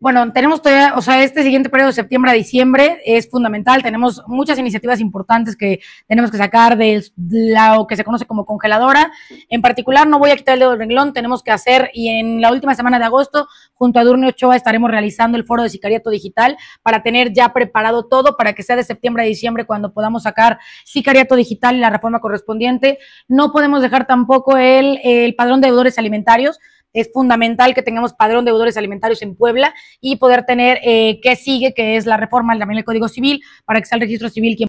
bueno, tenemos todavía, o sea, este siguiente periodo de septiembre a diciembre es fundamental. Tenemos muchas iniciativas importantes que tenemos que sacar de lo que se conoce como congeladora. En particular, no voy a quitar el dedo del renglón, tenemos que hacer, y en la última semana de agosto, junto a Durne Ochoa, estaremos realizando el foro de sicariato digital para tener ya preparado todo para que sea de septiembre a diciembre cuando podamos sacar sicariato digital y la reforma correspondiente. No podemos dejar tampoco el, el padrón de deudores alimentarios es fundamental que tengamos padrón de deudores alimentarios en Puebla y poder tener eh, qué sigue, que es la reforma también el Código Civil, para que sea el registro civil quien